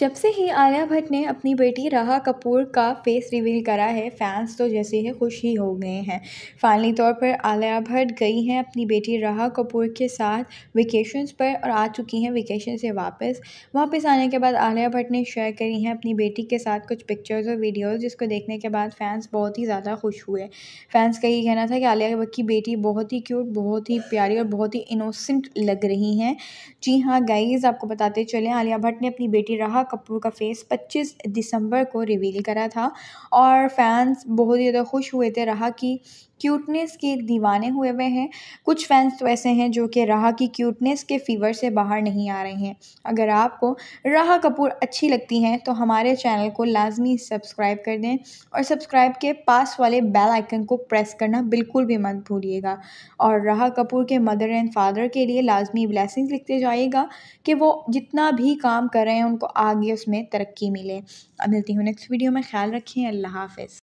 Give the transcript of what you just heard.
जब से ही आलिया भट्ट ने अपनी बेटी राहा कपूर का फेस रिवील करा है फैंस तो जैसे ही खुश ही हो गए हैं फाइनली तौर पर आलिया भट्ट गई हैं अपनी बेटी राहा कपूर के साथ वेकेशंस पर और आ चुकी हैं वेकेशन से वापस वापस आने के बाद आलिया भट्ट ने शेयर करी हैं अपनी बेटी के साथ कुछ पिक्चर्स और वीडियोज़ जिसको देखने के बाद फ़ैन्स बहुत ही ज़्यादा खुश हुए फैंस का ये कहना था कि आलिया भट्ट की बेटी बहुत ही क्यूट बहुत ही प्यारी और बहुत ही इनोसेंट लग रही हैं जी हाँ गाइज़ आपको बताते चले आलिया भट्ट ने अपनी बेटी राहा कपूर का फेस 25 दिसंबर को रिवील करा था और फैंस बहुत ही ज़्यादा खुश हुए थे रहा कि क्यूटनेस के दीवाने हुए हुए हैं कुछ फैंस तो ऐसे हैं जो कि राह की क्यूटनेस के फीवर से बाहर नहीं आ रहे हैं अगर आपको राह कपूर अच्छी लगती हैं तो हमारे चैनल को लाजमी सब्सक्राइब कर दें और सब्सक्राइब के पास वाले बेल आइकन को प्रेस करना बिल्कुल भी मत भूलिएगा और राह कपूर के मदर एंड फादर के लिए लाजमी ब्लैसिंग लिखते जाइएगा कि वो जितना भी काम कर रहे हैं उनको आगे उसमें तरक्की मिले अब मिलती हूँ नेक्स्ट वीडियो में ख्याल रखें अल्लाह हाफिज़